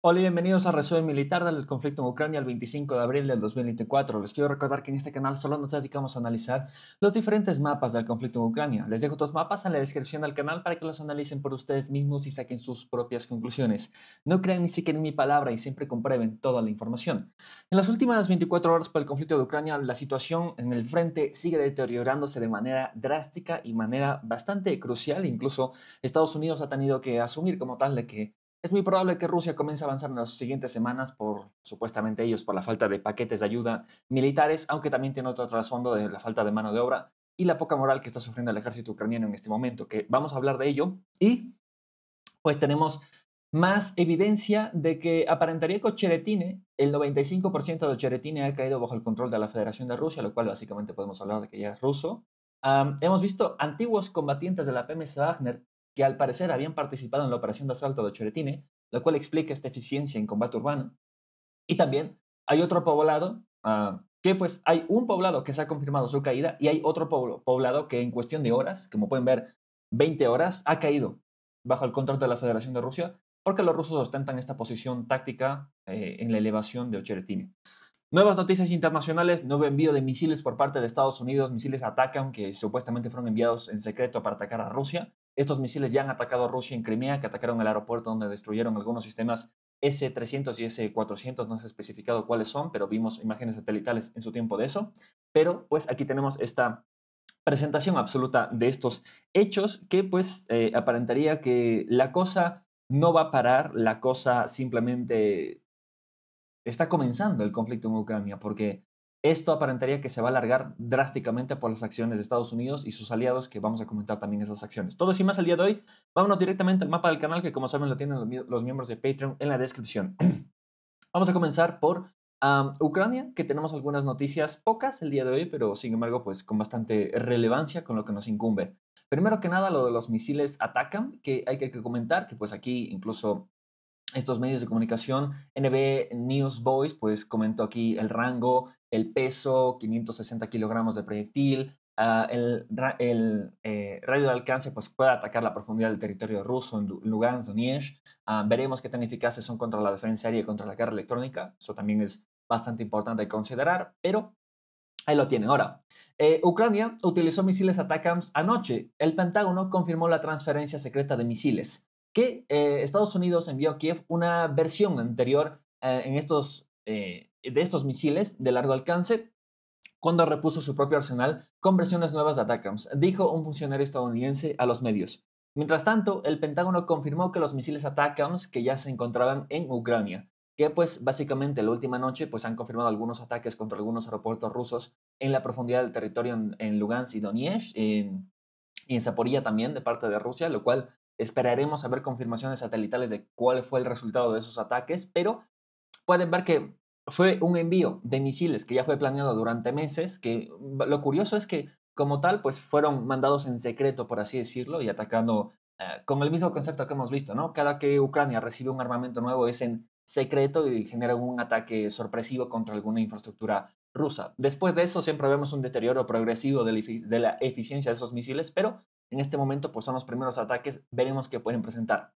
Hola y bienvenidos a Resumen Militar del conflicto en Ucrania el 25 de abril del 2024. Les quiero recordar que en este canal solo nos dedicamos a analizar los diferentes mapas del conflicto en Ucrania. Les dejo estos mapas en la descripción del canal para que los analicen por ustedes mismos y saquen sus propias conclusiones. No crean ni siquiera en mi palabra y siempre comprueben toda la información. En las últimas 24 horas por el conflicto de Ucrania, la situación en el frente sigue deteriorándose de manera drástica y manera bastante crucial. Incluso Estados Unidos ha tenido que asumir como tal de que es muy probable que Rusia comience a avanzar en las siguientes semanas por, supuestamente ellos, por la falta de paquetes de ayuda militares, aunque también tiene otro trasfondo de la falta de mano de obra y la poca moral que está sufriendo el ejército ucraniano en este momento, que vamos a hablar de ello. Y pues tenemos más evidencia de que aparentaría que Cheretine, el 95% de Cheretine ha caído bajo el control de la Federación de Rusia, lo cual básicamente podemos hablar de que ya es ruso. hemos visto antiguos combatientes de la PMS Wagner que al parecer habían participado en la operación de asalto de Ocheretine, lo cual explica esta eficiencia en combate urbano. Y también hay otro poblado, ah, que pues hay un poblado que se ha confirmado su caída y hay otro poblado que en cuestión de horas, como pueden ver, 20 horas, ha caído bajo el control de la Federación de Rusia, porque los rusos ostentan esta posición táctica eh, en la elevación de Ocheretine. Nuevas noticias internacionales, nuevo envío de misiles por parte de Estados Unidos, misiles Atacan, que supuestamente fueron enviados en secreto para atacar a Rusia. Estos misiles ya han atacado a Rusia en Crimea, que atacaron el aeropuerto donde destruyeron algunos sistemas S-300 y S-400, no se ha especificado cuáles son, pero vimos imágenes satelitales en su tiempo de eso. Pero pues aquí tenemos esta presentación absoluta de estos hechos que pues eh, aparentaría que la cosa no va a parar, la cosa simplemente está comenzando el conflicto en Ucrania, porque esto aparentaría que se va a alargar drásticamente por las acciones de Estados Unidos y sus aliados, que vamos a comentar también esas acciones. Todo y más el día de hoy. Vámonos directamente al mapa del canal, que como saben lo tienen los, miembros de Patreon en la descripción. vamos a comenzar por Ucrania, que tenemos algunas noticias pocas el día de hoy, pero sin embargo, pues con bastante relevancia con lo que nos incumbe. Primero que nada, lo de los misiles atacan que hay que comentar que pues aquí incluso estos medios de comunicación, NB Voice, pues comentó aquí el rango, el peso, 560 kilogramos de proyectil, ah, el, eh, radio de alcance, pues puede atacar la profundidad del territorio ruso en Lugansk, Donetsk. Ah, veremos qué tan eficaces son contra la defensa aérea y contra la guerra electrónica. Eso también es bastante importante considerar, pero Ahí lo tiene. Ahora, eh, Ucrania utilizó misiles Atacams anoche. El Pentágono confirmó la transferencia secreta de misiles que eh, Estados Unidos envió a Kiev una versión anterior eh, en estos, eh, de estos misiles de largo alcance cuando repuso su propio arsenal con versiones nuevas de Atacams, dijo un funcionario estadounidense a los medios. Mientras tanto, el Pentágono confirmó que los misiles Atacams que ya se encontraban en Ucrania, que pues básicamente la última noche pues han confirmado algunos ataques contra algunos aeropuertos rusos en la profundidad del territorio en, Lugansk y Donetsk, en, y en Zaporilla también de parte de Rusia, lo cual Esperaremos a ver confirmaciones satelitales de cuál fue el resultado de esos ataques, pero pueden ver que fue un envío de misiles que ya fue planeado durante meses, que lo curioso es que como tal, pues fueron mandados en secreto, por así decirlo, y atacando eh, con el mismo concepto que hemos visto, ¿no? Cada que Ucrania recibe un armamento nuevo es en secreto y genera un ataque sorpresivo contra alguna infraestructura rusa. Después de eso siempre vemos un deterioro progresivo de la eficiencia de esos misiles, pero en este momento pues son los primeros ataques, veremos qué pueden presentar.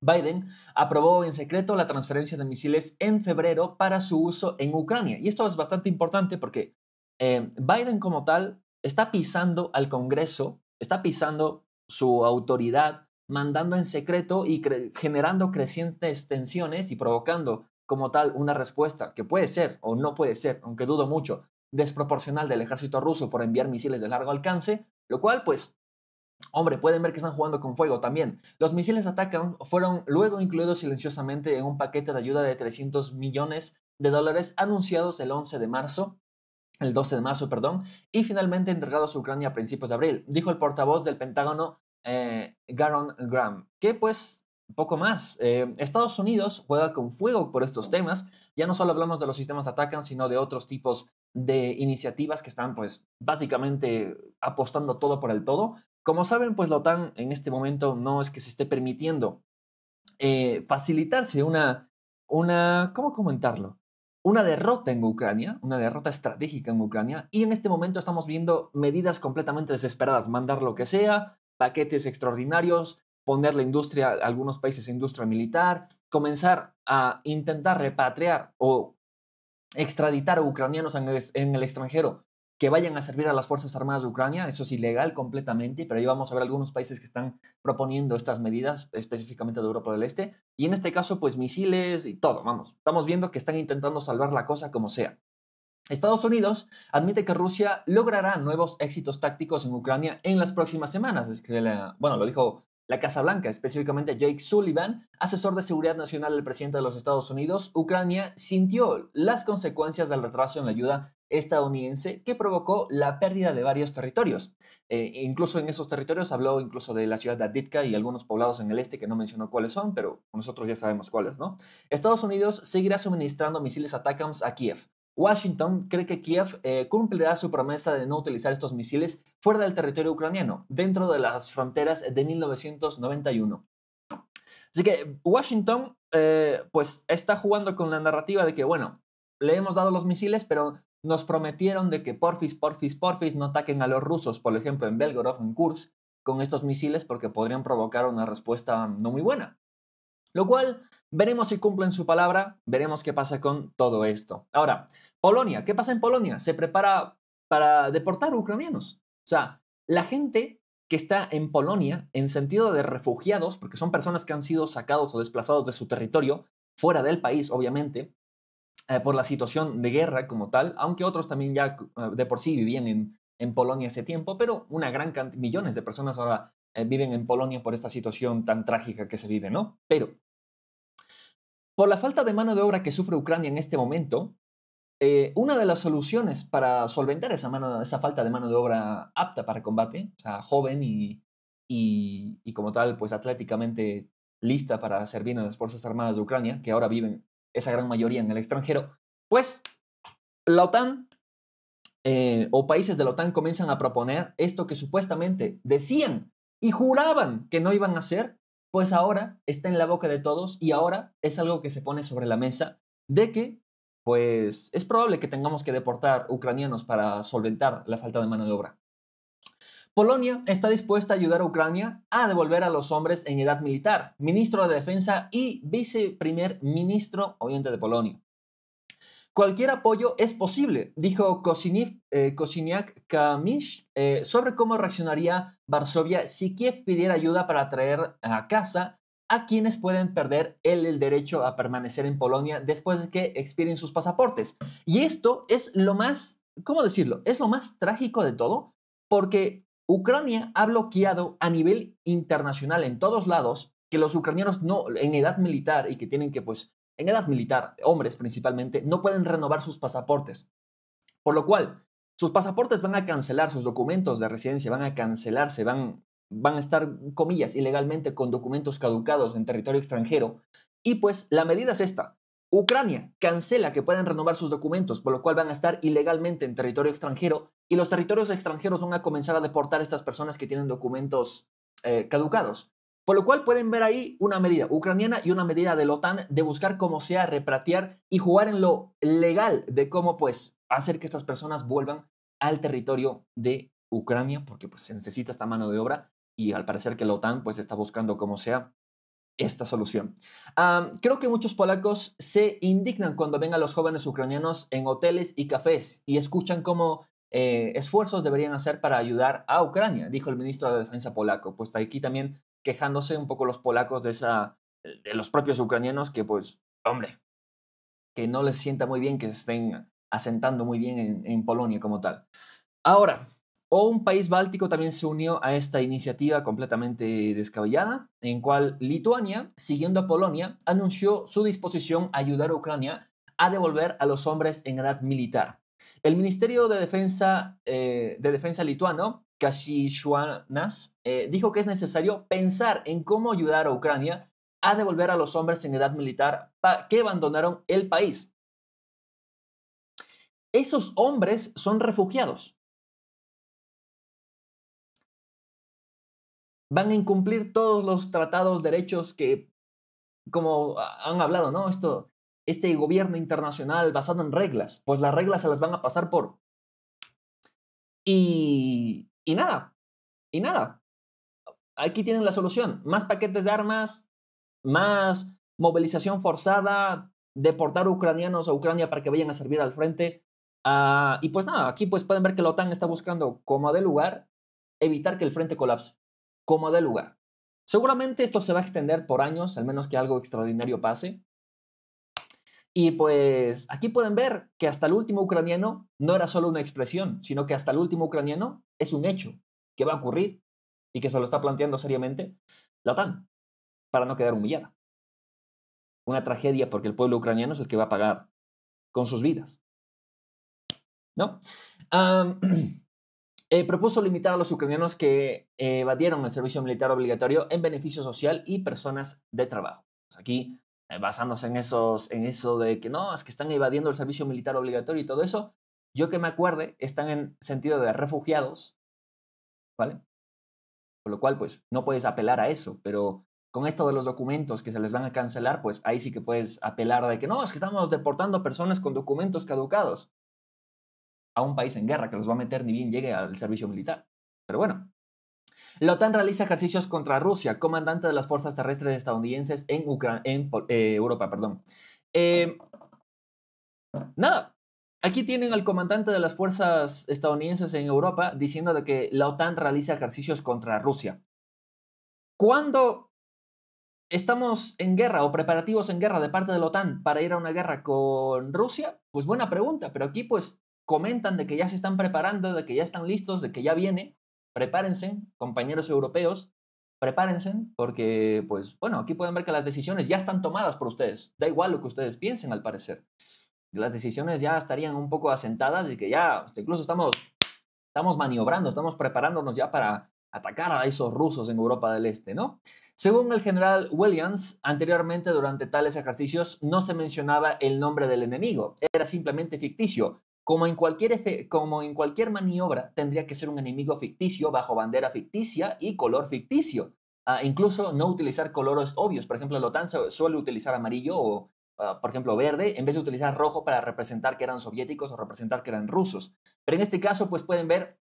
Biden aprobó en secreto la transferencia de misiles en febrero para su uso en Ucrania. Y esto es bastante importante porque eh, Biden como tal está pisando al Congreso, está pisando su autoridad, mandando en secreto y generando crecientes tensiones y provocando como tal una respuesta que puede ser o no puede ser, aunque dudo mucho, desproporcional del ejército ruso por enviar misiles de largo alcance, lo cual pues Hombre, pueden ver que están jugando con fuego también. Los misiles atacan fueron luego incluidos silenciosamente en un paquete de ayuda de 300 millones de dólares anunciados el 11 de marzo, el 12 de marzo, perdón, y finalmente entregados a Ucrania a principios de abril, dijo el portavoz del Pentágono, eh, Garon Graham, que pues poco más. Eh, Estados Unidos juega con fuego por estos temas. Ya no solo hablamos de los sistemas atacan, sino de otros tipos de iniciativas que están, pues, básicamente apostando todo por el todo. Como saben, pues la OTAN en este momento no es que se esté permitiendo eh, facilitarse una, una, ¿cómo comentarlo? Una derrota en Ucrania, una derrota estratégica en Ucrania, y en este momento estamos viendo medidas completamente desesperadas, mandar lo que sea, paquetes extraordinarios, poner la industria, algunos países industria militar, comenzar a intentar repatriar o extraditar a ucranianos en el extranjero que vayan a servir a las Fuerzas Armadas de Ucrania. Eso es ilegal completamente, pero ahí vamos a ver algunos países que están proponiendo estas medidas, específicamente de Europa del Este. Y en este caso, pues misiles y todo, vamos. Estamos viendo que están intentando salvar la cosa como sea. Estados Unidos admite que Rusia logrará nuevos éxitos tácticos en Ucrania en las próximas semanas. Es bueno, lo dijo la Casa Blanca, específicamente Jake Sullivan, asesor de seguridad nacional del presidente de los Estados Unidos, Ucrania sintió las consecuencias del retraso en la ayuda estadounidense que provocó la pérdida de varios territorios. Eh, incluso en esos territorios habló incluso de la ciudad de Aditka y algunos poblados en el este que no mencionó cuáles son, pero nosotros ya sabemos cuáles, ¿no? Estados Unidos seguirá suministrando misiles Atacams a Kiev. Washington cree que Kiev eh, cumplirá su promesa de no utilizar estos misiles fuera del territorio ucraniano, dentro de las fronteras de 1991. Así que Washington, eh, pues, está jugando con la narrativa de que, bueno, le hemos dado los misiles, pero nos prometieron de que porfis, porfis, porfis no ataquen a los rusos, por ejemplo, en Belgorod, en Kursk, con estos misiles porque podrían provocar una respuesta no muy buena. Lo cual, veremos si cumplen su palabra, veremos qué pasa con todo esto. Ahora, Polonia, ¿qué pasa en Polonia? Se prepara para deportar ucranianos. O sea, la gente que está en Polonia en sentido de refugiados, porque son personas que han sido sacados o desplazados de su territorio, fuera del país, obviamente, eh, por la situación de guerra como tal, aunque otros también ya eh, de por sí vivían en, en Polonia ese tiempo, pero una gran cantidad, millones de personas ahora eh, viven en Polonia por esta situación tan trágica que se vive, ¿no? Pero por la falta de mano de obra que sufre Ucrania en este momento, una de las soluciones para solventar esa, esa falta de mano de obra apta para combate, o sea, joven y, como tal, pues atléticamente lista para servir a las Fuerzas Armadas de Ucrania, que ahora viven esa gran mayoría en el extranjero, pues la OTAN eh, o países de la OTAN comienzan a proponer esto que supuestamente decían y juraban que no iban a hacer, pues ahora está en la boca de todos y ahora es algo que se pone sobre la mesa de que pues es probable que tengamos que deportar ucranianos para solventar la falta de mano de obra. Polonia está dispuesta a ayudar a Ucrania a devolver a los hombres en edad militar, ministro de Defensa y viceprimer ministro, Oriente de Polonia. Cualquier apoyo es posible, dijo eh, kosiniak Kamish, eh, sobre cómo reaccionaría Varsovia si Kiev pidiera ayuda para traer a casa a quienes pueden perder el, el, derecho a permanecer en Polonia después de que expiren sus pasaportes. Y esto es lo más, ¿cómo decirlo? Es lo más trágico de todo, porque Ucrania ha bloqueado a nivel internacional en todos lados que los ucranianos no en edad militar y que tienen que pues en edad militar, hombres principalmente, no pueden renovar sus pasaportes. Por lo cual, sus pasaportes van a cancelar, sus documentos de residencia van a cancelarse, van, van a estar, comillas, ilegalmente con documentos caducados en territorio extranjero. Y pues la medida es esta, Ucrania cancela que puedan renovar sus documentos, por lo cual van a estar ilegalmente en territorio extranjero y los territorios extranjeros van a comenzar a deportar a estas personas que tienen documentos eh, caducados. Por lo cual pueden ver ahí una medida ucraniana y una medida de la OTAN de buscar cómo sea repratear y jugar en lo legal de cómo pues hacer que estas personas vuelvan al territorio de Ucrania porque pues se necesita esta mano de obra y al parecer que la OTAN pues está buscando cómo sea esta solución. creo que muchos polacos se indignan cuando ven a los jóvenes ucranianos en hoteles y cafés y escuchan cómo eh, esfuerzos deberían hacer para ayudar a Ucrania, dijo el ministro de Defensa polaco, pues aquí también quejándose un poco los polacos de, esa, de los propios ucranianos que pues, hombre, que no les sienta muy bien que se estén asentando muy bien en Polonia como tal. Ahora, o un país báltico también se unió a esta iniciativa completamente descabellada, en cual Lituania, siguiendo a Polonia, anunció su disposición a ayudar a Ucrania a devolver a los hombres en edad militar. El Ministerio de Defensa, eh, de Defensa lituano, Kashishuanas, eh, dijo que es necesario pensar en cómo ayudar a Ucrania a devolver a los hombres en edad militar que abandonaron el país. Esos hombres son refugiados van a incumplir todos los tratados, derechos que, como han hablado, ¿no? Esto, este gobierno internacional basado en reglas, pues las reglas se las van a pasar por... Y, y nada, y nada. Aquí tienen la solución. Más paquetes de armas, más movilización forzada, deportar ucranianos a Ucrania para que vayan a servir al frente. Ah, y pues nada, aquí pues pueden ver que la OTAN está buscando como de lugar evitar que el frente colapse como de lugar. Seguramente esto se va a extender por años, al menos que algo extraordinario pase. Y pues aquí pueden ver que hasta el último ucraniano no era solo una expresión, sino que hasta el último ucraniano es un hecho que va a ocurrir y que se lo está planteando seriamente la OTAN para no quedar humillada. Una tragedia porque el pueblo ucraniano es el que va a pagar con sus vidas. ¿No? Eh, propuso limitar a los ucranianos que eh, evadieron el servicio militar obligatorio en beneficio social y personas de trabajo. Pues aquí, eh, basándose en, esos, en eso de que no, es que están evadiendo el servicio militar obligatorio y todo eso, yo que me acuerde, están en sentido de refugiados, ¿vale? Con lo cual, pues, no puedes apelar a eso, pero con esto de los documentos que se les van a cancelar, pues ahí sí que puedes apelar de que no, es que estamos deportando personas con documentos caducados a un país en guerra que los va a meter ni bien llegue al servicio militar. Pero bueno. La OTAN realiza ejercicios contra Rusia, comandante de las fuerzas terrestres estadounidenses en, en eh, Europa. Perdón. Eh, nada, Aquí tienen al comandante de las fuerzas estadounidenses en Europa diciendo de que la OTAN realiza ejercicios contra Rusia. ¿cuándo estamos en guerra o preparativos en guerra de parte de la OTAN para ir a una guerra con Rusia? Pues buena pregunta, pero aquí pues comentan de que ya se están preparando, de que ya están listos, de que ya viene. Prepárense, compañeros europeos, prepárense, porque, pues, bueno, aquí pueden ver que las decisiones ya están tomadas por ustedes. Da igual lo que ustedes piensen, al parecer. Las decisiones ya estarían un poco asentadas y que ya, este, incluso estamos, estamos maniobrando, estamos preparándonos ya para atacar a esos rusos en Europa del Este, ¿no? Según el general Williams, anteriormente durante tales ejercicios no se mencionaba el nombre del enemigo, era simplemente ficticio, como en, cualquier como en cualquier maniobra, tendría que ser un enemigo ficticio bajo bandera ficticia y color ficticio. Ah, incluso no utilizar colores obvios. Por ejemplo, la OTAN suele utilizar amarillo o, ah, por ejemplo, verde, en vez de utilizar rojo para representar que eran soviéticos o representar que eran rusos. Pero en este caso, pues pueden ver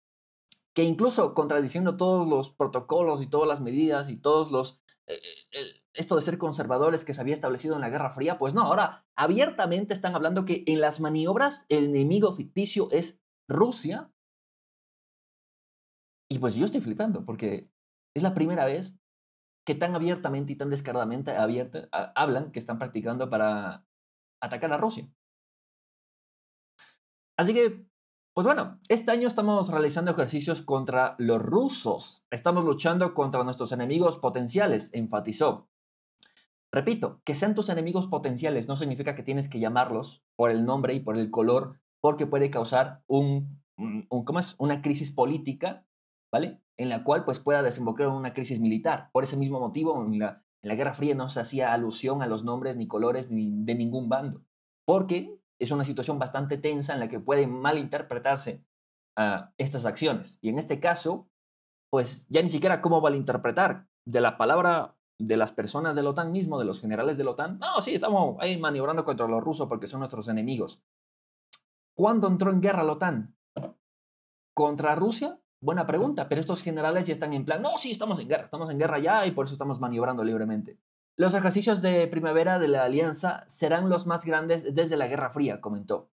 que incluso contradiciendo todos los protocolos y todas las medidas y todos los eh, esto de ser conservadores que se había establecido en la Guerra Fría, pues no, ahora abiertamente están hablando que en las maniobras el enemigo ficticio es Rusia. Y pues yo estoy flipando, porque es la primera vez que tan abiertamente y tan descaradamente hablan que están practicando para atacar a Rusia. Así que pues bueno, este año estamos realizando ejercicios contra los rusos. Estamos luchando contra nuestros enemigos potenciales, enfatizó. Repito, que sean tus enemigos potenciales no significa que tienes que llamarlos por el nombre y por el color, porque puede causar una crisis política, ¿vale? En la cual pues pueda desembocar una crisis militar. Por ese mismo motivo, en la, Guerra Fría no se hacía alusión a los nombres ni colores de ningún bando, porque es una situación bastante tensa en la que pueden malinterpretarse ah, estas acciones. Y en este caso, pues ya ni siquiera cómo interpretar de la palabra de las personas de la OTAN mismo, de los generales de la OTAN. No, sí, estamos ahí maniobrando contra los rusos porque son nuestros enemigos. ¿Cuándo entró en guerra la OTAN? ¿Contra Rusia? Buena pregunta, pero estos generales ya están en plan, no, sí, estamos en guerra, estamos en guerra ya y por eso estamos maniobrando libremente. Los ejercicios de primavera de la Alianza serán los más grandes desde la Guerra Fría, comentó.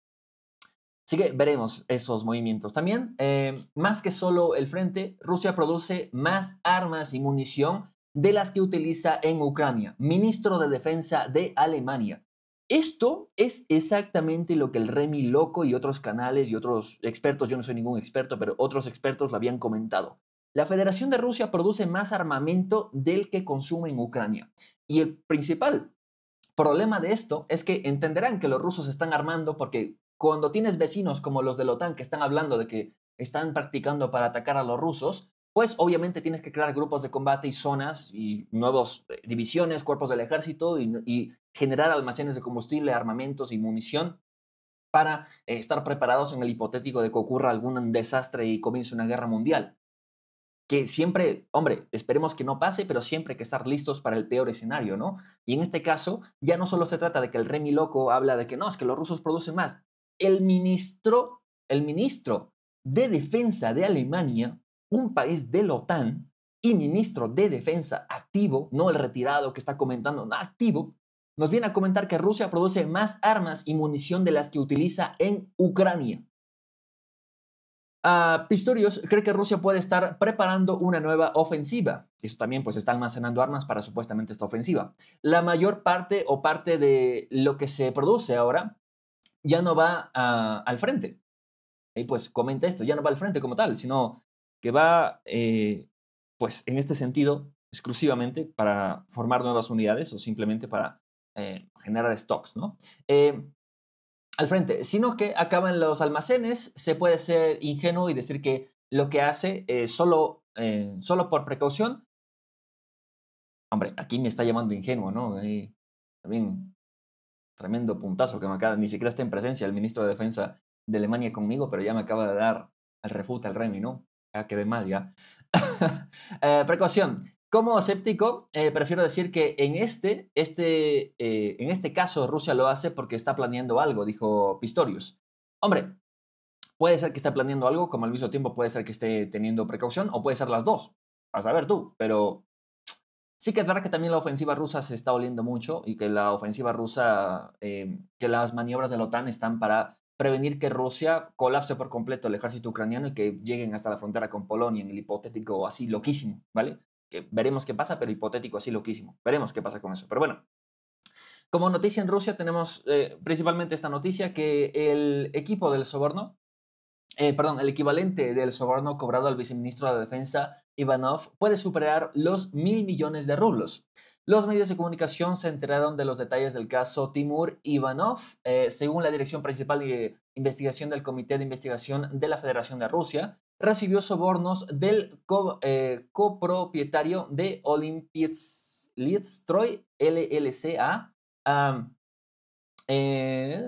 Así que veremos esos movimientos. También, eh, más que solo el frente, Rusia produce más armas y munición de las que utiliza en Ucrania, ministro de Defensa de Alemania. Esto es exactamente lo que el Remy Loco y otros canales y otros expertos, yo no soy ningún experto, pero otros expertos lo habían comentado. La Federación de Rusia produce más armamento del que consume en Ucrania. Y el principal problema de esto es que entenderán que los rusos están armando porque cuando tienes vecinos como los de la OTAN que están hablando de que están practicando para atacar a los rusos, pues obviamente tienes que crear grupos de combate y zonas y nuevas eh, divisiones, cuerpos del ejército y, y generar almacenes de combustible, armamentos y munición para eh, estar preparados en el hipotético de que ocurra algún desastre y comience una guerra mundial que siempre, hombre, esperemos que no pase, pero siempre hay que estar listos para el peor escenario, ¿no? Y en este caso, ya no solo se trata de que el Remy Loco habla de que no, es que los rusos producen más. El ministro, el ministro de Defensa de Alemania, un país de la OTAN, y ministro de Defensa activo, no el retirado que está comentando, no, activo, nos viene a comentar que Rusia produce más armas y munición de las que utiliza en Ucrania. Ah, Pistorius cree que Rusia puede estar preparando una nueva ofensiva. Esto también pues está almacenando armas para supuestamente esta ofensiva. La mayor parte o parte de lo que se produce ahora ya no va ah, al frente. Y pues comenta esto, ya no va al frente como tal, sino que va eh, pues en este sentido exclusivamente para formar nuevas unidades o simplemente para eh, generar stocks, ¿no? Eh, al frente, sino que acaban los almacenes, se puede ser ingenuo y decir que lo que hace es eh, solo, eh, solo por precaución. Hombre, aquí me está llamando ingenuo, ¿no? Eh, también tremendo puntazo que me acaba, ni siquiera está en presencia el ministro de Defensa de Alemania conmigo, pero ya me acaba de dar el refuta al Remy, ¿no? Ya quedé mal, ya. precaución, como escéptico, eh, prefiero decir que en este, este, eh, en este caso Rusia lo hace porque está planeando algo, dijo Pistorius. Hombre, puede ser que esté planeando algo, como al mismo tiempo puede ser que esté teniendo precaución, o puede ser las dos, a saber tú, pero sí que es verdad que también la ofensiva rusa se está oliendo mucho y que la ofensiva rusa, eh, que las maniobras de la OTAN están para prevenir que Rusia colapse por completo el ejército ucraniano y que lleguen hasta la frontera con Polonia en el hipotético así loquísimo, ¿vale? que veremos qué pasa, pero hipotético así loquísimo. Veremos qué pasa con eso. Pero bueno, como noticia en Rusia tenemos eh, principalmente esta noticia que el equipo del soborno, eh, perdón, el equivalente del soborno cobrado al viceministro de Defensa Ivanov puede superar los mil millones de rublos. Los medios de comunicación se enteraron de los detalles del caso Timur Ivanov, eh, según la Dirección Principal de Investigación del Comité de Investigación de la Federación de Rusia recibió sobornos del eh, copropietario de Olympiets Troy, LLCA, eh,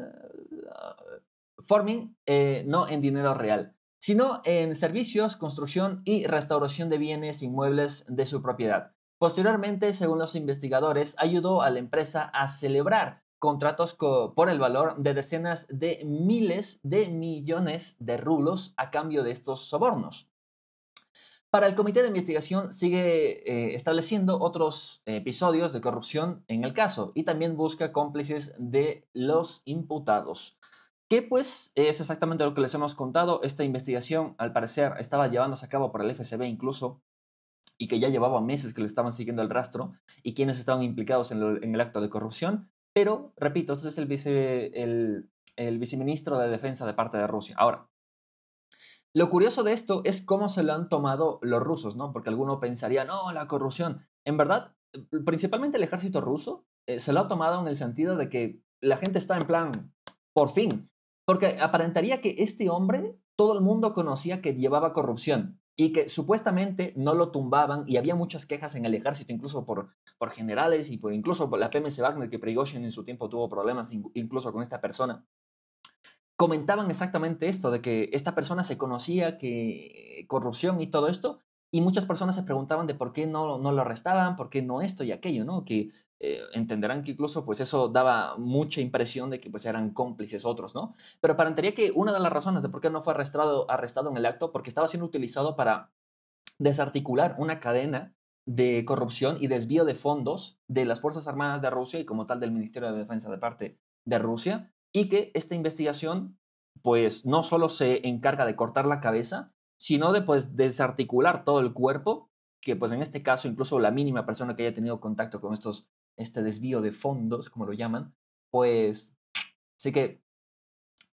Forming, eh, no en dinero real, sino en servicios, construcción y restauración de bienes inmuebles de su propiedad. Posteriormente, según los investigadores, ayudó a la empresa a celebrar contratos por el valor de decenas de miles de millones de rublos a cambio de estos sobornos. Para el comité de investigación sigue eh, estableciendo otros episodios de corrupción en el caso y también busca cómplices de los imputados. ¿Qué pues es exactamente lo que les hemos contado. Esta investigación al parecer estaba llevándose a cabo por el FSB incluso y que ya llevaba meses que le estaban siguiendo el rastro y quienes estaban implicados en el acto de corrupción. Pero, repito, este es el, el, viceministro de Defensa de parte de Rusia. Ahora, lo curioso de esto es cómo se lo han tomado los rusos, ¿no? Porque alguno pensaría, no, la corrupción. En verdad, principalmente el ejército ruso eh, se lo ha tomado en el sentido de que la gente está en plan, por fin. Porque aparentaría que este hombre, todo el mundo conocía que llevaba corrupción y que supuestamente no lo tumbaban y había muchas quejas en el ejército, incluso por, por generales y por incluso por la PMC Wagner, que Prigozhin en su tiempo tuvo problemas incluso con esta persona. Comentaban exactamente esto, de que esta persona se conocía que corrupción y todo esto, y muchas personas se preguntaban de por qué no, no lo arrestaban, por qué no esto y aquello, ¿no? Que eh, entenderán que incluso pues eso daba mucha impresión de que pues eran cómplices otros, ¿no? Pero aparentaría que una de las razones de por qué no fue arrestado, arrestado en el acto, porque estaba siendo utilizado para desarticular una cadena de corrupción y desvío de fondos de las Fuerzas Armadas de Rusia y como tal del Ministerio de Defensa de parte de Rusia, y que esta investigación pues no solo se encarga de cortar la cabeza, sino de pues desarticular todo el cuerpo, que pues en este caso incluso la mínima persona que haya tenido contacto con estos este desvío de fondos, como lo llaman, pues sí que...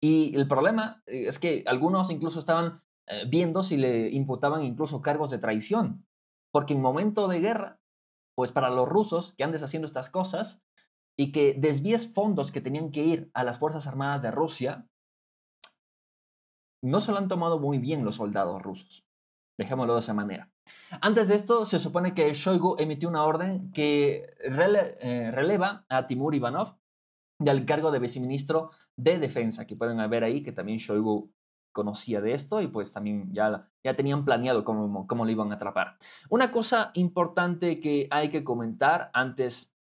Y el problema eh, es que algunos incluso estaban eh, viendo si le imputaban incluso cargos de traición, porque en momento de guerra, pues para los rusos que andes haciendo estas cosas y que desvíes fondos que tenían que ir a las Fuerzas Armadas de Rusia, no se lo han tomado muy bien los soldados rusos. Dejémoslo de esa manera. Antes de esto, se supone que Shoigu emitió una orden que eh, releva a Timur Ivanov del cargo de viceministro de Defensa, que pueden ver ahí que también Shoigu conocía de esto y pues también ya, ya tenían planeado cómo, cómo lo iban a atrapar. Una cosa importante que hay que comentar antes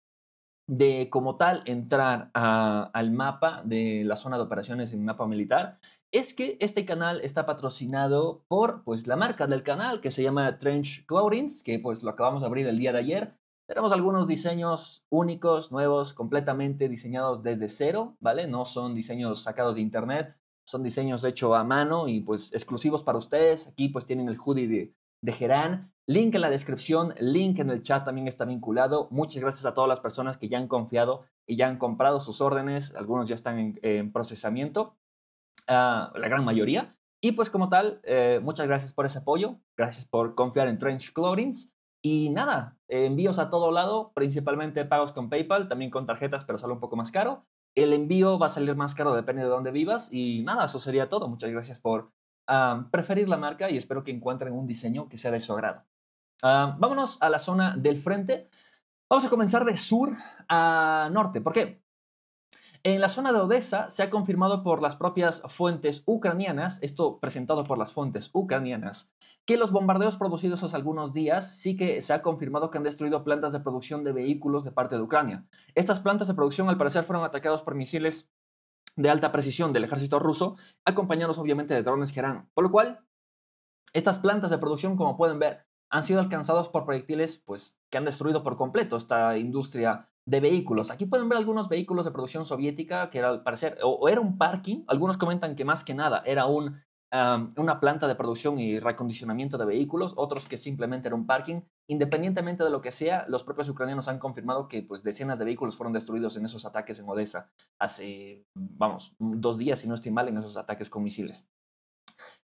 de como tal entrar al mapa de la zona de operaciones en mapa militar es que este canal está patrocinado por pues la marca del canal que se llama Trench Clothings, que pues lo acabamos de abrir el día de ayer. Tenemos algunos diseños únicos, nuevos, completamente diseñados desde cero, ¿vale? No son diseños sacados de internet, son diseños hechos a mano y pues exclusivos para ustedes. Aquí pues tienen el hoodie de, de Gerán, Link en la descripción, link en el chat también está vinculado. Muchas gracias a todas las personas que ya han confiado y ya han comprado sus órdenes. Algunos ya están en, procesamiento, ah, la gran mayoría. Y pues como tal, eh, muchas gracias por ese apoyo, gracias por confiar en Trench Clothings Y nada, envíos a todo lado, principalmente pagos con PayPal, también con tarjetas, pero sale un poco más caro. El envío va a salir más caro, depende de dónde vivas. Y nada, eso sería todo. Muchas gracias por ah, preferir la marca y espero que encuentren un diseño que sea de su agrado. Ah, vámonos a la zona del frente. Vamos a comenzar de sur a norte. ¿Por qué? En la zona de Odessa se ha confirmado por las propias fuentes ucranianas, esto presentado por las fuentes ucranianas, que los bombardeos producidos hace algunos días sí que se ha confirmado que han destruido plantas de producción de vehículos de parte de Ucrania. Estas plantas de producción al parecer fueron atacadas por misiles de alta precisión del ejército ruso, acompañados obviamente de drones que eran, por lo cual estas plantas de producción, como pueden ver, han sido alcanzados por proyectiles pues, que han destruido por completo esta industria de vehículos. Aquí pueden ver algunos vehículos de producción soviética que era, al parecer, o, era un parking, algunos comentan que más que nada era un, una planta de producción y recondicionamiento de vehículos, otros que simplemente era un parking. Independientemente de lo que sea, los propios ucranianos han confirmado que pues, decenas de vehículos fueron destruidos en esos ataques en Odessa hace, vamos, dos días, si no estoy mal, en esos ataques con misiles.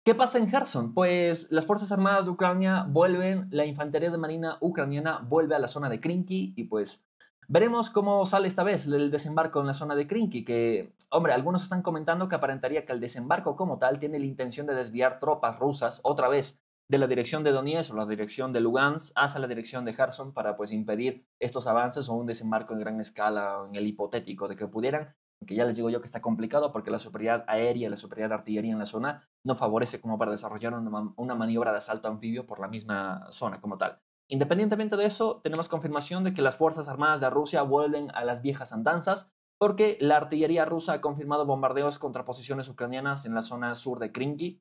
¿Qué pasa en Kherson? Pues las Fuerzas Armadas de Ucrania vuelven, la Infantería de Marina ucraniana vuelve a la zona de Krinky y pues veremos cómo sale esta vez el desembarco en la zona de Krinky, que, hombre, algunos están comentando que aparentaría que el desembarco como tal tiene la intención de desviar tropas rusas otra vez de la dirección de Donetsk o la dirección de Lugansk hacia la dirección de Kherson para pues impedir estos avances o un desembarco en gran escala en el hipotético de que pudieran que ya les digo yo que está complicado porque la superioridad aérea, y la superioridad artillería en la zona no favorece como para desarrollar una, maniobra de asalto anfibio por la misma zona como tal. Independientemente de eso, tenemos confirmación de que las Fuerzas Armadas de Rusia vuelven a las viejas andanzas porque la artillería rusa ha confirmado bombardeos contra posiciones ucranianas en la zona sur de Krinky,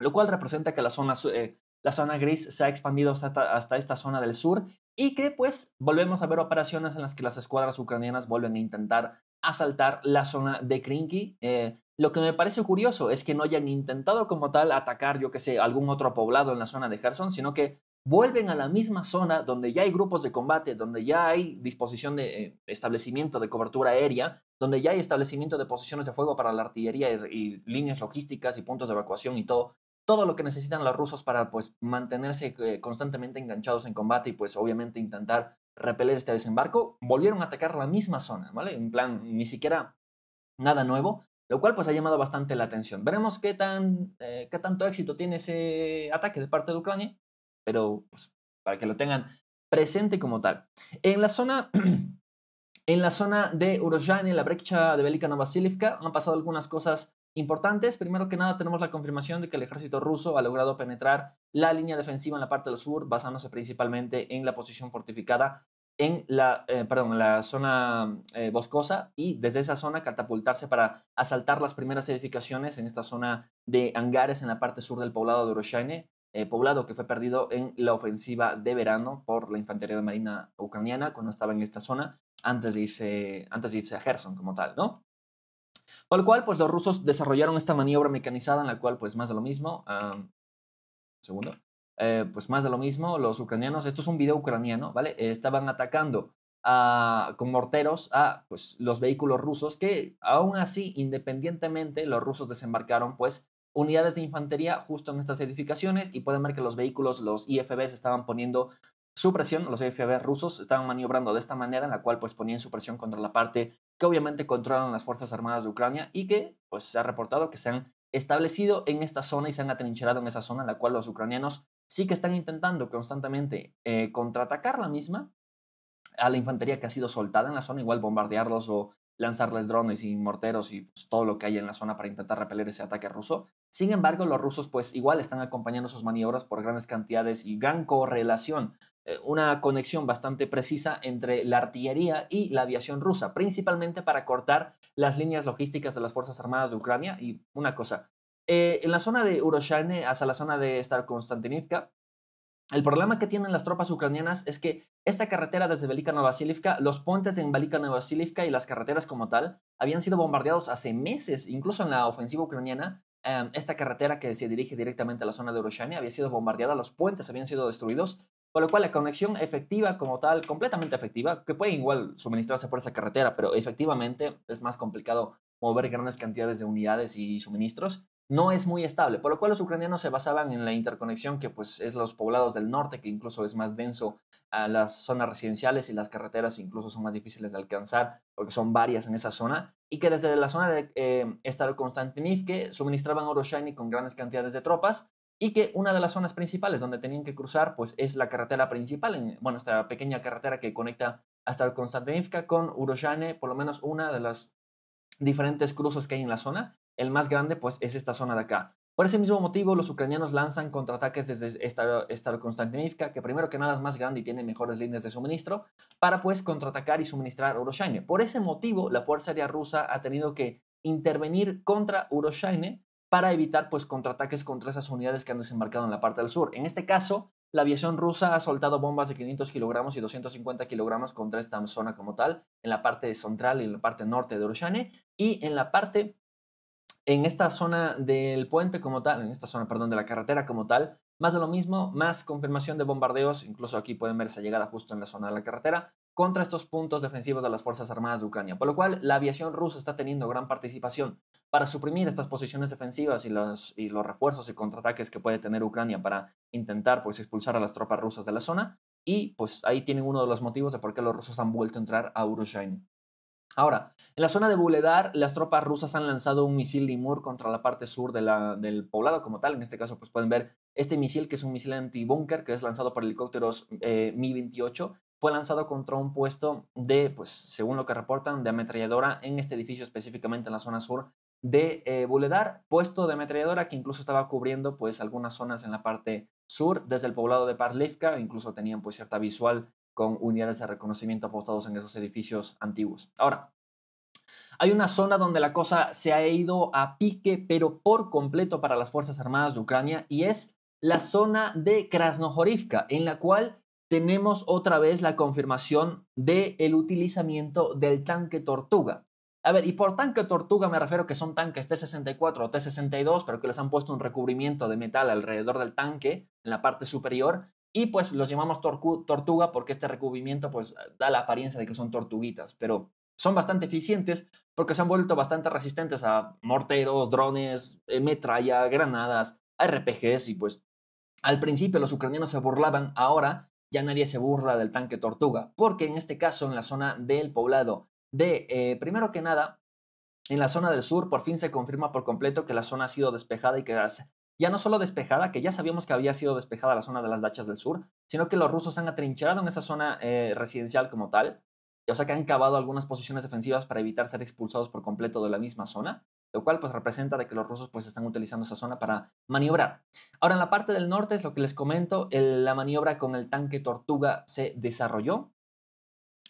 lo cual representa que la zona, eh, la zona gris se ha expandido hasta, hasta esta zona del sur y que pues volvemos a ver operaciones en las que las escuadras ucranianas vuelven a intentar asaltar la zona de Krinky. Eh, lo que me parece curioso es que no hayan intentado como tal atacar, yo que sé, algún otro poblado en la zona de Gerson, sino que vuelven a la misma zona donde ya hay grupos de combate, donde ya hay disposición de eh, establecimiento de cobertura aérea, donde ya hay establecimiento de posiciones de fuego para la artillería y, líneas logísticas y puntos de evacuación y todo. Todo lo que necesitan los rusos para pues mantenerse eh, constantemente enganchados en combate y pues obviamente intentar repeler este desembarco, volvieron a atacar la misma zona, ¿vale? En plan, ni siquiera nada nuevo, lo cual pues ha llamado bastante la atención. Veremos qué, tan, eh, qué tanto éxito tiene ese ataque de parte de Ucrania, pero pues, para que lo tengan presente como tal. En la zona... en la zona de Urojani, en la brecha de Velika Novasilivka, han pasado algunas cosas importantes. Primero que nada, tenemos la confirmación de que el ejército ruso ha logrado penetrar la línea defensiva en la parte del sur, basándose principalmente en la posición fortificada en la, eh, perdón, en la zona eh, boscosa y desde esa zona catapultarse para asaltar las primeras edificaciones en esta zona de hangares en la parte sur del poblado de Uroshaine, eh, poblado que fue perdido en la ofensiva de verano por la infantería de marina ucraniana cuando estaba en esta zona antes de irse, antes de a Gerson como tal, ¿no? Con lo cual, pues los rusos desarrollaron esta maniobra mecanizada en la cual, pues más de lo mismo. segundo. Eh, pues más de lo mismo, los ucranianos, esto es un video ucraniano, ¿vale? estaban atacando con morteros a pues, los vehículos rusos que aún así, independientemente, los rusos desembarcaron pues unidades de infantería justo en estas edificaciones y pueden ver que los vehículos, los IFBs estaban poniendo su presión, los IFBs rusos estaban maniobrando de esta manera en la cual pues ponían su presión contra la parte que obviamente controlan las Fuerzas Armadas de Ucrania y que pues se ha reportado que se han establecido en esta zona y se han atrincherado en esa zona en la cual los ucranianos sí que están intentando constantemente eh, contraatacar la misma a la infantería que ha sido soltada en la zona, igual bombardearlos o lanzarles drones y morteros y pues, todo lo que hay en la zona para intentar repeler ese ataque ruso. Sin embargo, los rusos pues igual están acompañando sus maniobras por grandes cantidades y gran correlación eh, una conexión bastante precisa entre la artillería y la aviación rusa, principalmente para cortar las líneas logísticas de las Fuerzas Armadas de Ucrania. Y una cosa, eh, en la zona de Uroshane hasta la zona de Starkonstantinivka, el problema que tienen las tropas ucranianas es que esta carretera desde belika Novasilivka, los puentes en belika Novasilivka y las carreteras como tal, habían sido bombardeados hace meses, incluso en la ofensiva ucraniana, em, esta carretera que se dirige directamente a la zona de Uroshane había sido bombardeada, los puentes habían sido destruidos por lo cual, la conexión efectiva como tal, completamente efectiva, que puede igual suministrarse por esa carretera, pero efectivamente es más complicado mover grandes cantidades de unidades y suministros, no es muy estable. Por lo cual, los ucranianos se basaban en la interconexión que pues es los poblados del norte, que incluso es más denso a las zonas residenciales y las carreteras incluso son más difíciles de alcanzar porque son varias en esa zona, y que desde la zona de eh, que suministraban shiny con grandes cantidades de tropas y que una de las zonas principales donde tenían que cruzar pues es la carretera principal, bueno, esta pequeña carretera que conecta hasta Konstantinivka con Uroshane, por lo menos una de las diferentes cruces que hay en la zona. El más grande pues es esta zona de acá. Por ese mismo motivo, los ucranianos lanzan contraataques desde esta, esta Konstantinivka, que primero que nada es más grande y tiene mejores líneas de suministro, para pues contraatacar y suministrar Uroshane. Por ese motivo, la Fuerza Aérea Rusa ha tenido que intervenir contra Uroshane para evitar pues contraataques contra esas unidades que han desembarcado en la parte del sur. En este caso, la aviación rusa ha soltado bombas de 500 kilogramos y 250 kilogramos contra esta zona como tal, en la parte central y en la parte norte de Uruxane, y en la parte, en esta zona del puente como tal, en esta zona, perdón, de la carretera como tal, más de lo mismo, más confirmación de bombardeos, incluso aquí pueden ver esa llegada justo en la zona de la carretera, contra estos puntos defensivos de las Fuerzas Armadas de Ucrania, por lo cual la aviación rusa está teniendo gran participación para suprimir estas posiciones defensivas y los, y los refuerzos y contraataques que puede tener Ucrania para intentar pues, expulsar a las tropas rusas de la zona. Y pues ahí tienen uno de los motivos de por qué los rusos han vuelto a entrar a Urushain. Ahora, en la zona de Buledar, las tropas rusas han lanzado un misil Limur contra la parte sur de del poblado como tal. En este caso, pues pueden ver este misil, que es un misil antibúnker, que es lanzado por helicópteros eh, Mi-28, fue lanzado contra un puesto de, pues, según lo que reportan, de ametralladora en este edificio, específicamente en la zona sur de eh, Buledar, puesto de ametralladora que incluso estaba cubriendo, pues, algunas zonas en la parte sur, desde el poblado de Parlivka, incluso tenían, pues, cierta visual con unidades de reconocimiento apostados en esos edificios antiguos. Ahora, hay una zona donde la cosa se ha ido a pique, pero por completo para las Fuerzas Armadas de Ucrania, y es la zona de Krasnohorivka, en la cual tenemos otra vez la confirmación del el utilizamiento del tanque tortuga. A ver, y por tanque tortuga me refiero que son tanques T-64 o T-62, pero que les han puesto un recubrimiento de metal alrededor del tanque, en la parte superior, y pues los llamamos tortuga porque este recubrimiento pues da la apariencia de que son tortuguitas, pero son bastante eficientes porque se han vuelto bastante resistentes a morteros, drones, eh, metralla, granadas, RPGs y pues al principio los ucranianos se burlaban, ahora ya nadie se burla del tanque tortuga, porque en este caso en la zona del poblado de, eh, primero que nada, en la zona del sur por fin se confirma por completo que la zona ha sido despejada y que ya no solo despejada, que ya sabíamos que había sido despejada la zona de las dachas del sur, sino que los rusos han atrincherado en esa zona eh, residencial como tal, o sea que han cavado algunas posiciones defensivas para evitar ser expulsados por completo de la misma zona lo cual pues representa de que los rusos pues están utilizando esa zona para maniobrar. Ahora en la parte del norte es lo que les comento, la maniobra con el tanque Tortuga se desarrolló,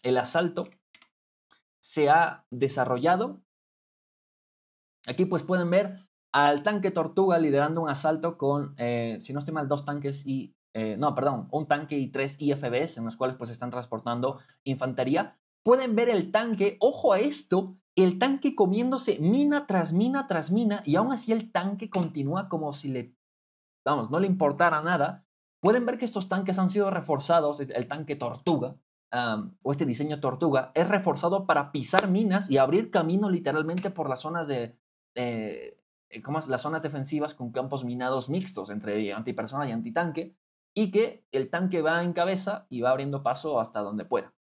el asalto se ha desarrollado. Aquí pues pueden ver al tanque Tortuga liderando un asalto con, eh, si no estoy mal, dos tanques y, eh, no, perdón, un tanque y tres IFBs en los cuales pues están transportando infantería. Pueden ver el tanque, ojo a esto, el tanque comiéndose mina tras mina tras mina y aún así el tanque continúa como si le, vamos, no le importara nada. Pueden ver que estos tanques han sido reforzados, el tanque tortuga, o este diseño tortuga, es reforzado para pisar minas y abrir camino literalmente por las zonas de... Eh, las zonas defensivas con campos minados mixtos entre antipersona y antitanque, y que el tanque va en cabeza y va abriendo paso hasta donde pueda.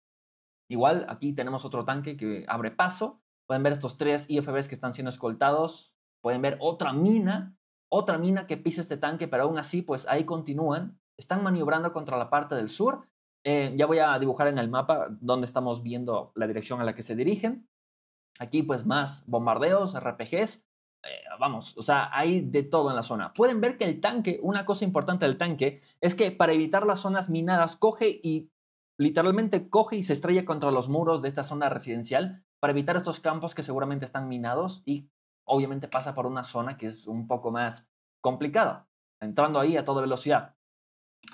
Igual aquí tenemos otro tanque que abre paso Pueden ver estos tres IFBs que están siendo escoltados. Pueden ver otra mina, otra mina que pisa este tanque, pero aún así, pues ahí continúan. Están maniobrando contra la parte del sur. Eh, ya voy a dibujar en el mapa donde estamos viendo la dirección a la que se dirigen. Aquí, pues más bombardeos, RPGs. Eh, vamos, o sea, hay de todo en la zona. Pueden ver que el tanque, una cosa importante del tanque, es que para evitar las zonas minadas, coge y literalmente coge y se estrella contra los muros de esta zona residencial para evitar estos campos que seguramente están minados y obviamente pasa por una zona que es un poco más complicada, entrando ahí a toda velocidad.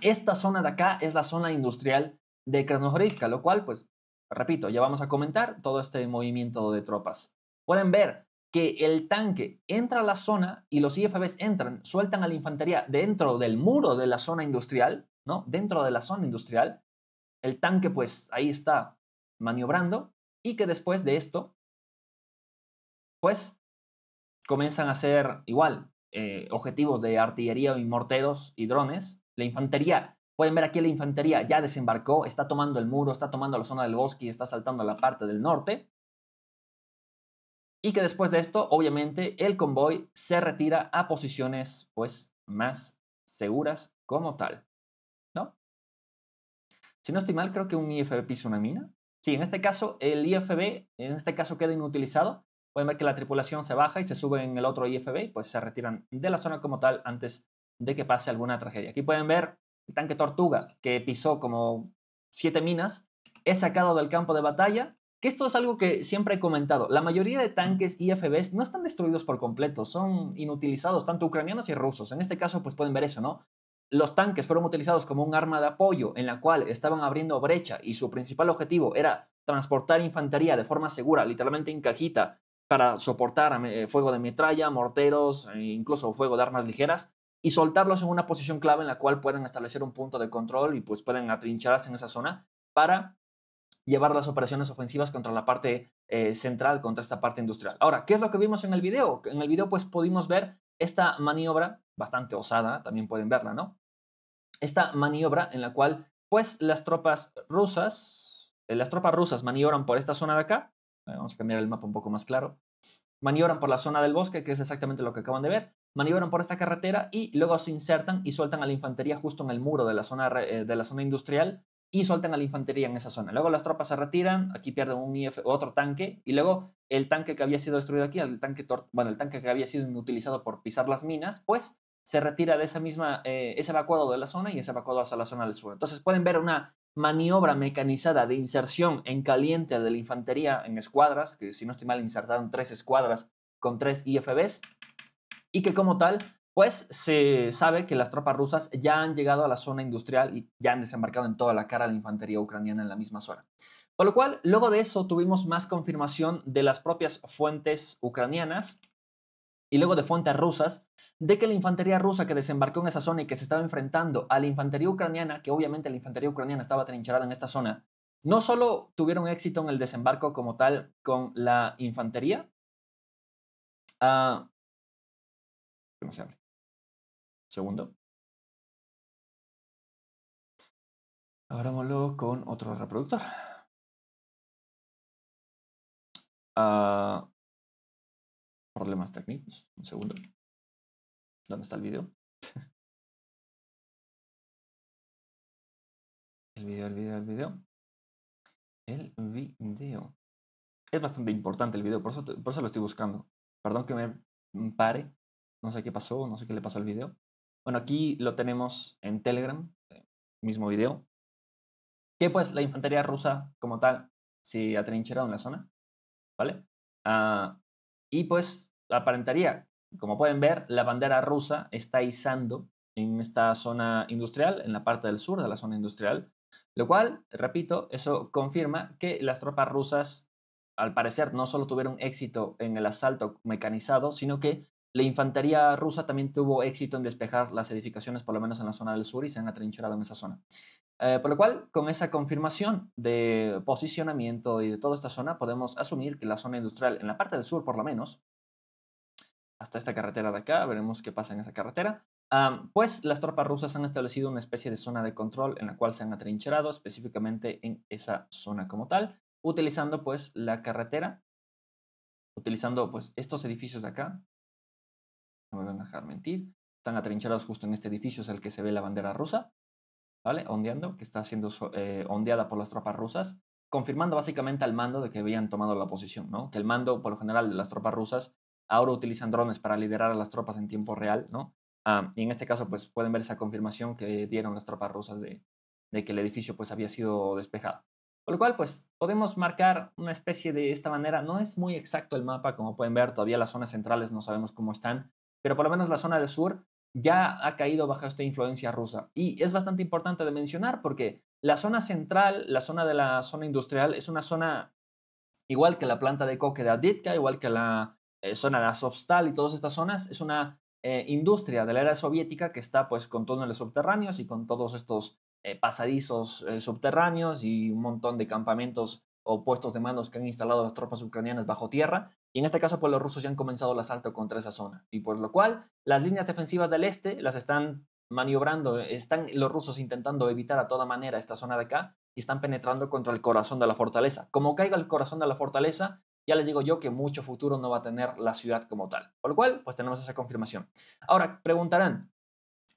Esta zona de acá es la zona industrial de Krasnohorivka, lo cual, pues, repito, ya vamos a comentar todo este movimiento de tropas. Pueden ver que el tanque entra a la zona y los IFBs entran, sueltan a la infantería dentro del muro de la zona industrial, ¿no? Dentro de la zona industrial. El tanque, pues, ahí está maniobrando y que después de esto, pues comienzan a ser igual eh, objetivos de artillería y morteros y drones. La infantería, pueden ver aquí la infantería ya desembarcó, está tomando el muro, está tomando la zona del bosque está saltando a la parte del norte. Y que después de esto, obviamente, el convoy se retira a posiciones pues más seguras como tal. ¿No? Si no estoy mal, creo que un IFB pisa una mina. Sí, en este caso el IFB, en este caso queda inutilizado. Pueden ver que la tripulación se baja y se sube en el otro IFB y pues se retiran de la zona como tal antes de que pase alguna tragedia. Aquí pueden ver el tanque Tortuga que pisó como siete minas, es sacado del campo de batalla. Que esto es algo que siempre he comentado. La mayoría de tanques IFBs no están destruidos por completo, son inutilizados tanto ucranianos y rusos. En este caso pues pueden ver eso, ¿no? los tanques fueron utilizados como un arma de apoyo en la cual estaban abriendo brecha y su principal objetivo era transportar infantería de forma segura, literalmente en cajita, para soportar eh, fuego de metralla, morteros, e incluso fuego de armas ligeras, y soltarlos en una posición clave en la cual pueden establecer un punto de control y pues pueden atrincherarse en esa zona para llevar las operaciones ofensivas contra la parte eh, central, contra esta parte industrial. Ahora, ¿qué es lo que vimos en el video? En el video pues pudimos ver esta maniobra, bastante osada, también pueden verla, ¿no? Esta maniobra en la cual, pues, las tropas rusas, eh, las tropas rusas maniobran por esta zona de acá, eh, vamos a cambiar el mapa un poco más claro, maniobran por la zona del bosque, que es exactamente lo que acaban de ver, maniobran por esta carretera y luego se insertan y sueltan a la infantería justo en el muro de la zona, eh, de la zona industrial y sueltan a la infantería en esa zona. Luego las tropas se retiran, aquí pierden un otro tanque, y luego el tanque que había sido destruido aquí, el tanque, bueno, el tanque que había sido inutilizado por pisar las minas, pues se retira de esa misma, eh, es evacuado de la zona y es evacuado hacia la zona del sur. Entonces pueden ver una maniobra mecanizada de inserción en caliente de la infantería en escuadras, que si no estoy mal insertaron tres escuadras con tres IFBs, y que como tal pues se sabe que las tropas rusas ya han llegado a la zona industrial y ya han desembarcado en toda la cara la infantería ucraniana en la misma zona. Por lo cual, luego de eso tuvimos más confirmación de las propias fuentes ucranianas y luego de fuentes rusas, de que la infantería rusa que desembarcó en esa zona y que se estaba enfrentando a la infantería ucraniana, que obviamente la infantería ucraniana estaba trincherada en esta zona, no solo tuvieron éxito en el desembarco como tal con la infantería, ah, se segundo. Ahora luego con otro reproductor. Ah, problemas técnicos. Un segundo. ¿Dónde está el vídeo? el video, el vídeo, el vídeo. El vídeo. Es bastante importante el vídeo. por eso, por eso lo estoy buscando. Perdón que me pare. No sé qué pasó, no sé qué le pasó al vídeo. Bueno, aquí lo tenemos en Telegram, eh, mismo video. Que pues la infantería rusa como tal se atrincheró en la zona, ¿vale? Ah, y pues aparentaría, como pueden ver, la bandera rusa está izando en esta zona industrial, en la parte del sur de la zona industrial, lo cual, repito, eso confirma que las tropas rusas, al parecer, no solo tuvieron éxito en el asalto mecanizado, sino que la infantería rusa también tuvo éxito en despejar las edificaciones, por lo menos en la zona del sur, y se han atrincherado en esa zona. Eh, por lo cual, con esa confirmación de posicionamiento y de toda esta zona, podemos asumir que la zona industrial, en la parte del sur por lo menos, hasta esta carretera de acá, veremos qué pasa en esa carretera, pues las tropas rusas han establecido una especie de zona de control en la cual se han atrincherado específicamente en esa zona como tal, utilizando pues la carretera, utilizando pues estos edificios de acá, no me van a dejar mentir, están atrincherados justo en este edificio, es el que se ve la bandera rusa, ¿vale? Ondeando, que está siendo eh, ondeada por las tropas rusas, confirmando básicamente al mando de que habían tomado la posición, ¿no? Que el mando, por lo general, de las tropas rusas ahora utilizan drones para liderar a las tropas en tiempo real, ¿no? Ah, y en este caso, pues pueden ver esa confirmación que dieron las tropas rusas de, de que el edificio pues había sido despejado. Con lo cual, pues podemos marcar una especie de esta manera. No es muy exacto el mapa, como pueden ver, todavía las zonas centrales no sabemos cómo están, pero por lo menos la zona del sur ya ha caído bajo esta influencia rusa. Y es bastante importante de mencionar porque la zona central, la zona de la zona industrial, es una zona igual que la planta de coque de Aditka, igual que la eh, zona de Azovstal y todas estas zonas, es una eh, industria de la era soviética que está pues con túneles subterráneos y con todos estos eh, pasadizos subterráneos y un montón de campamentos o puestos de manos que han instalado las tropas ucranianas bajo tierra, y en este caso pues los rusos ya han comenzado el asalto contra esa zona, y por lo cual las líneas defensivas del este las están maniobrando, están los rusos intentando evitar a toda manera esta zona de acá, y están penetrando contra el corazón de la fortaleza. Como caiga el corazón de la fortaleza, ya les digo yo que mucho futuro no va a tener la ciudad como tal. Por lo cual, pues tenemos esa confirmación. Ahora, preguntarán,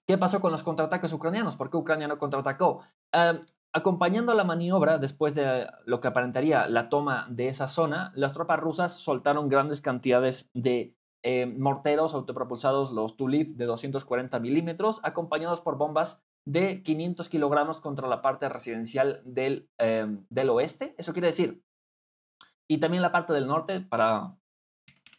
¿qué pasó con los contraataques ucranianos? ¿Por qué Ucrania no contraatacó? Em, Acompañando la maniobra, después de eh, lo que aparentaría la toma de esa zona, las tropas rusas soltaron grandes cantidades de eh, morteros autopropulsados, los Tulip de 240 milímetros, acompañados por bombas de 500 kilogramos contra la parte residencial del, eh, del oeste. Eso quiere decir, y también la parte del norte, para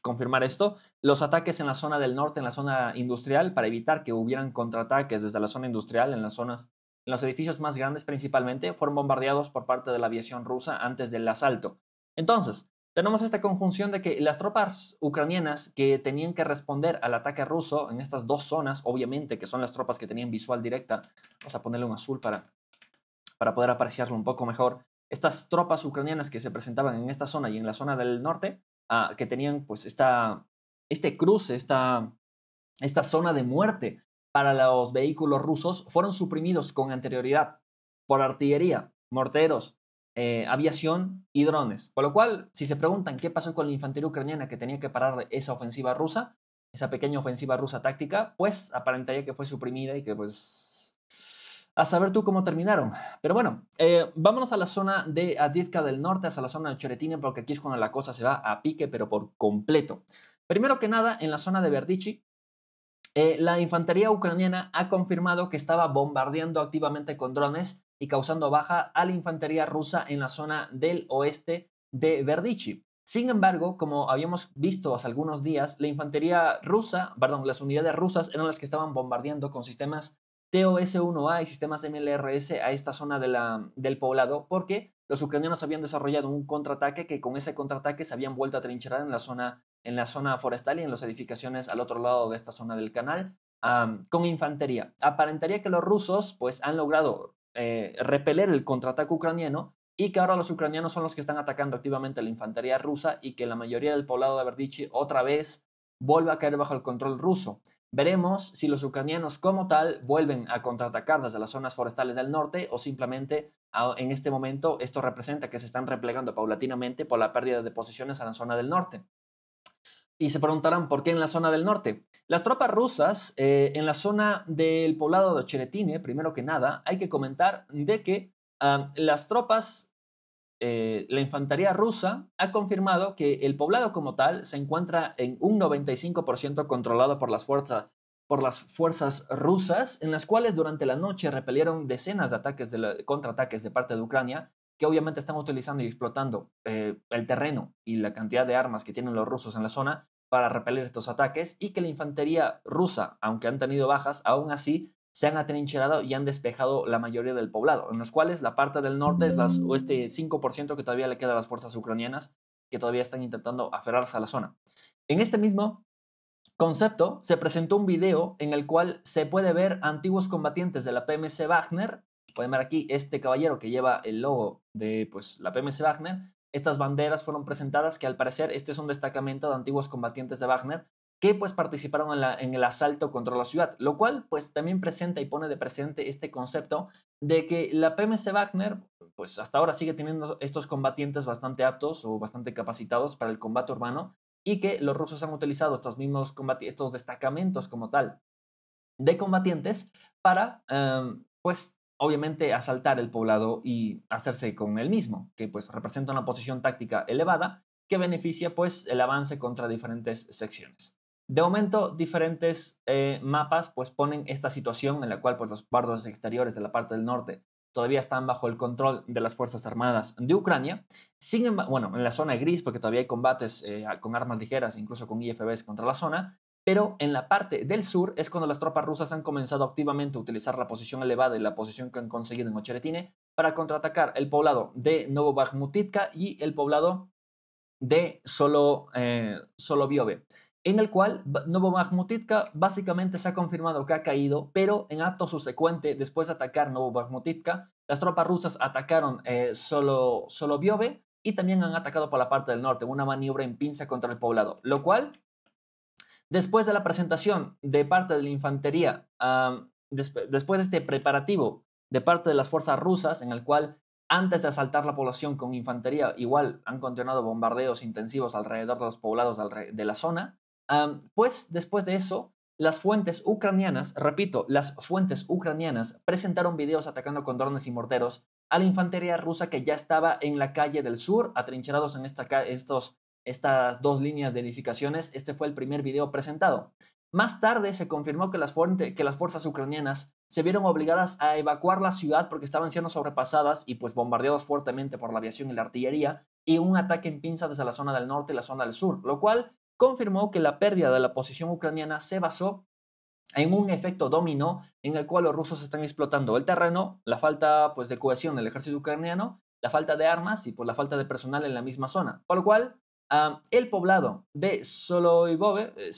confirmar esto, los ataques en la zona del norte, en la zona industrial, para evitar que hubieran contraataques desde la zona industrial, en la zona los edificios más grandes principalmente, fueron bombardeados por parte de la aviación rusa antes del asalto. Entonces, tenemos esta conjunción de que las tropas ucranianas que tenían que responder al ataque ruso en estas dos zonas, obviamente que son las tropas que tenían visual directa, vamos a ponerle un azul para, para poder apreciarlo un poco mejor, estas tropas ucranianas que se presentaban en esta zona y en la zona del norte, ah, que tenían pues esta, este cruce, esta, esta zona de muerte para los vehículos rusos fueron suprimidos con anterioridad por artillería, morteros, eh, aviación y drones. Con lo cual, si se preguntan qué pasó con la infantería ucraniana que tenía que parar esa ofensiva rusa, esa pequeña ofensiva rusa táctica, pues aparentaría que fue suprimida y que pues a saber tú cómo terminaron. Pero bueno, eh, vámonos a la zona de Adiska del Norte, hasta la zona de Choretina, porque aquí es cuando la cosa se va a pique, pero por completo. Primero que nada, en la zona de Verdichi, eh, la infantería ucraniana ha confirmado que estaba bombardeando activamente con drones y causando baja a la infantería rusa en la zona del oeste de Verdichi. Sin embargo, como habíamos visto hace algunos días, la infantería rusa, perdón, las unidades rusas eran las que estaban bombardeando con sistemas TOS-1A y sistemas MLRS a esta zona del poblado porque los ucranianos habían desarrollado un contraataque que con ese contraataque se habían vuelto a trincherar en la zona en la zona forestal y en las edificaciones al otro lado de esta zona del canal con infantería. Aparentaría que los rusos pues han logrado eh, repeler el contraataque ucraniano y que ahora los ucranianos son los que están atacando activamente la infantería rusa y que la mayoría del poblado de Verdichi otra vez vuelve a caer bajo el control ruso. Veremos si los ucranianos como tal vuelven a contraatacar desde las zonas forestales del norte o simplemente ah, en este momento esto representa que se están replegando paulatinamente por la pérdida de posiciones a la zona del norte y se preguntarán por qué en la zona del norte. Las tropas rusas eh, en la zona del poblado de Cheretine, primero que nada, hay que comentar de que las tropas, eh, la infantería rusa ha confirmado que el poblado como tal se encuentra en un 95% controlado por las fuerzas por las fuerzas rusas, en las cuales durante la noche repelieron decenas de ataques de contraataques de parte de Ucrania, que obviamente están utilizando y explotando eh, el terreno y la cantidad de armas que tienen los rusos en la zona para repeler estos ataques y que la infantería rusa, aunque han tenido bajas, aún así se han atrincherado y han despejado la mayoría del poblado, en los cuales la parte del norte es las, o este 5% que todavía le queda a las fuerzas ucranianas que todavía están intentando aferrarse a la zona. En este mismo concepto se presentó un video en el cual se puede ver antiguos combatientes de la PMC Wagner pueden ver aquí, este caballero que lleva el logo de pues, la PMS Wagner, estas banderas fueron presentadas que al parecer este es un destacamento de antiguos combatientes de Wagner que pues participaron en, el asalto contra la ciudad, lo cual pues también presenta y pone de presente este concepto de que la PMS Wagner pues hasta ahora sigue teniendo estos combatientes bastante aptos o bastante capacitados para el combate urbano y que los rusos han utilizado estos mismos estos destacamentos como tal de combatientes para em, pues obviamente asaltar el poblado y hacerse con él mismo, que pues representa una posición táctica elevada que beneficia pues el avance contra diferentes secciones. De momento, diferentes eh, mapas pues ponen esta situación en la cual pues los bardos exteriores de la parte del norte todavía están bajo el control de las Fuerzas Armadas de Ucrania, sin bueno, en la zona gris porque todavía hay combates eh, con armas ligeras, incluso con IFBs contra la zona, pero en la parte del sur es cuando las tropas rusas han comenzado activamente a utilizar la posición elevada y la posición que han conseguido en Ocheretine para contraatacar el poblado de Novo y el poblado de Solo, eh, en el cual Novo básicamente se ha confirmado que ha caído, pero en acto subsecuente, después de atacar Novo las tropas rusas atacaron eh, Solo, Biobe y también han atacado por la parte del norte, una maniobra en pinza contra el poblado, lo cual Después de la presentación de parte de la infantería, después de este preparativo de parte de las fuerzas rusas, en el cual antes de asaltar la población con infantería, igual han continuado bombardeos intensivos alrededor de los poblados de la zona, pues después de eso, las fuentes ucranianas, repito, las fuentes ucranianas presentaron videos atacando con drones y morteros a la infantería rusa que ya estaba en la calle del sur, atrincherados en estos estas dos líneas de edificaciones, este fue el primer video presentado. Más tarde se confirmó que las, que las fuerzas ucranianas se vieron obligadas a evacuar la ciudad porque estaban siendo sobrepasadas y pues bombardeados fuertemente por la aviación y la artillería y un ataque en pinza desde la zona del norte y la zona del sur, lo cual confirmó que la pérdida de la posición ucraniana se basó en un efecto dominó en el cual los rusos están explotando el terreno, la falta pues de cohesión del ejército ucraniano, la falta de armas y por pues, la falta de personal en la misma zona, por lo cual Ah, el poblado de Soloibove, eh,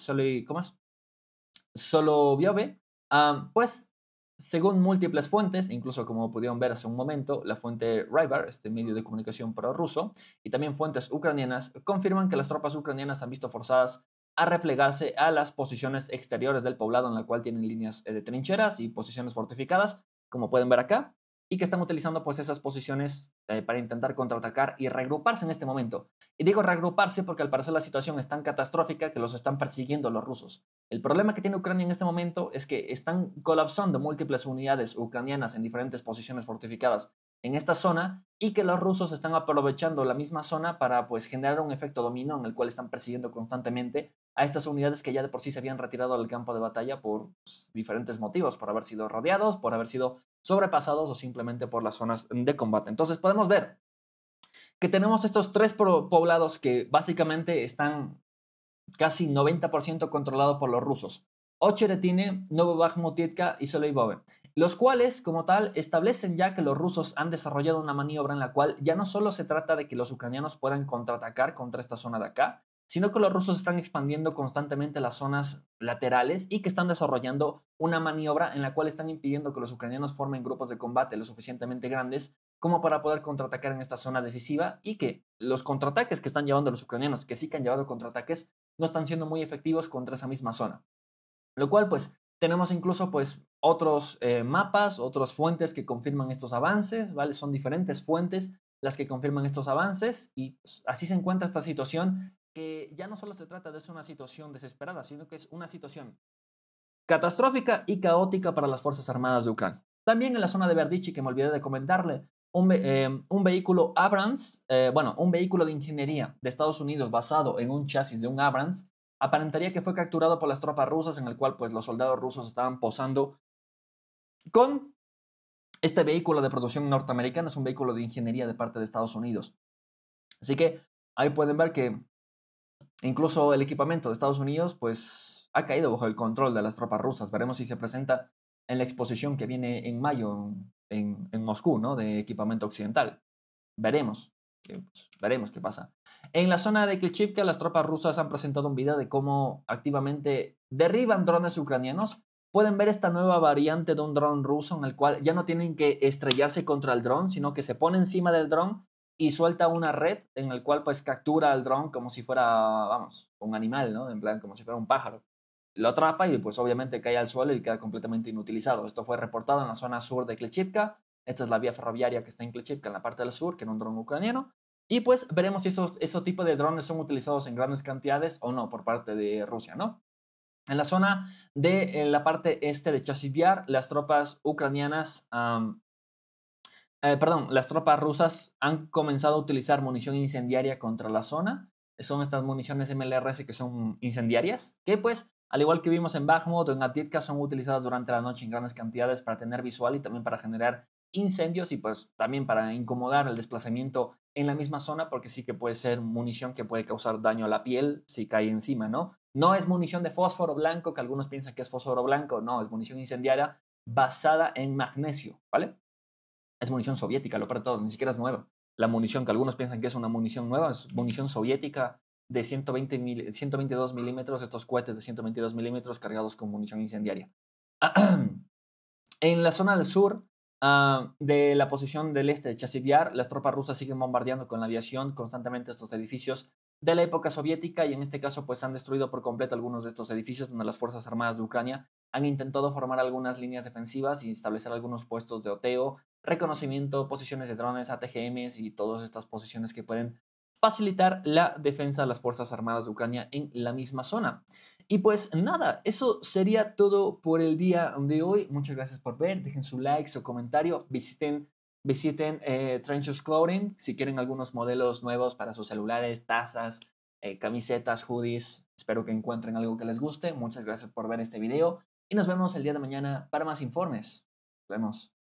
ah, pues según múltiples fuentes, incluso como pudieron ver hace un momento, la fuente Rybar, este medio de comunicación prorruso, y también fuentes ucranianas, confirman que las tropas ucranianas han visto forzadas a replegarse a las posiciones exteriores del poblado en la cual tienen líneas eh, de trincheras y posiciones fortificadas, como pueden ver acá, y que están utilizando pues esas posiciones eh, para intentar contraatacar y reagruparse en este momento. Y digo reagruparse porque al parecer la situación es tan catastrófica que los están persiguiendo los rusos. El problema que tiene Ucrania en este momento es que están colapsando múltiples unidades ucranianas en diferentes posiciones fortificadas en esta zona y que los rusos están aprovechando la misma zona para pues generar un efecto dominó en el cual están persiguiendo constantemente a estas unidades que ya de por sí se habían retirado del campo de batalla por pues, diferentes motivos, por haber sido rodeados, por haber sido sobrepasados o simplemente por las zonas de combate. Entonces podemos ver que tenemos estos tres poblados que básicamente están casi 90% controlados por los rusos. Ocheretine, Novo y Soleibove los cuales, como tal, establecen ya que los rusos han desarrollado una maniobra en la cual ya no solo se trata de que los ucranianos puedan contraatacar contra esta zona de acá, sino que los rusos están expandiendo constantemente las zonas laterales y que están desarrollando una maniobra en la cual están impidiendo que los ucranianos formen grupos de combate lo suficientemente grandes como para poder contraatacar en esta zona decisiva y que los contraataques que están llevando los ucranianos, que sí que han llevado contraataques, no están siendo muy efectivos contra esa misma zona. Lo cual, pues, tenemos incluso pues otros eh, mapas, otras fuentes que confirman estos avances, ¿vale? Son diferentes fuentes las que confirman estos avances y así se encuentra esta situación que ya no solo se trata de ser una situación desesperada, sino que es una situación catastrófica y caótica para las Fuerzas Armadas de Ucrania. También en la zona de Verdichi, que me olvidé de comentarle, un, em, un vehículo Abrams, eh, bueno, un vehículo de ingeniería de Estados Unidos basado en un chasis de un Abrams, aparentaría que fue capturado por las tropas rusas, en el cual pues los soldados rusos estaban posando con este vehículo de producción norteamericana, es un vehículo de ingeniería de parte de Estados Unidos. Así que ahí pueden ver que incluso el equipamiento de Estados Unidos pues ha caído bajo el control de las tropas rusas. Veremos si se presenta en la exposición que viene en mayo en, Moscú, ¿no? De equipamiento occidental. Veremos. Pues, veremos qué pasa. En la zona de Klichivka, las tropas rusas han presentado un video de cómo activamente derriban drones ucranianos. Pueden ver esta nueva variante de un dron ruso en el cual ya no tienen que estrellarse contra el dron, sino que se pone encima del dron y suelta una red en el cual pues captura al dron como si fuera, vamos, un animal, ¿no? En plan, como si fuera un pájaro. Lo atrapa y pues obviamente cae al suelo y queda completamente inutilizado. Esto fue reportado en la zona sur de Klichivka esta es la vía ferroviaria que está en Klechivka, en la parte del sur, que era un dron ucraniano. Y pues veremos si esos, tipos de drones son utilizados en grandes cantidades o no por parte de Rusia, ¿no? En la zona de la parte este de Chasivyar, las tropas ucranianas, eh, perdón, las tropas rusas han comenzado a utilizar munición incendiaria contra la zona. Son estas municiones MLRS que son incendiarias, que pues, al igual que vimos en Bakhmut o en Atitka, son utilizadas durante la noche en grandes cantidades para tener visual y también para generar incendios y pues también para incomodar el desplazamiento en la misma zona porque sí que puede ser munición que puede causar daño a la piel si cae encima, ¿no? No es munición de fósforo blanco, que algunos piensan que es fósforo blanco, no, es munición incendiaria basada en magnesio, ¿vale? Es munición soviética, lo para todo, ni siquiera es nueva. La munición que algunos piensan que es una munición nueva es munición soviética de 120 122 milímetros, estos cohetes de 122 milímetros cargados con munición incendiaria. en la zona del sur, Ah, de la posición del este de Chasiviar, las tropas rusas siguen bombardeando con la aviación constantemente estos edificios de la época soviética y en este caso pues han destruido por completo algunos de estos edificios donde las Fuerzas Armadas de Ucrania han intentado formar algunas líneas defensivas y establecer algunos puestos de oteo, reconocimiento, posiciones de drones, ATGMs y todas estas posiciones que pueden facilitar la defensa de las Fuerzas Armadas de Ucrania en la misma zona. Y pues nada, eso sería todo por el día de hoy. Muchas gracias por ver. Dejen su like, su comentario. Visiten, visiten eh, Clothing si quieren algunos modelos nuevos para sus celulares, tazas, eh, camisetas, hoodies. Espero que encuentren algo que les guste. Muchas gracias por ver este video y nos vemos el día de mañana para más informes. Nos vemos.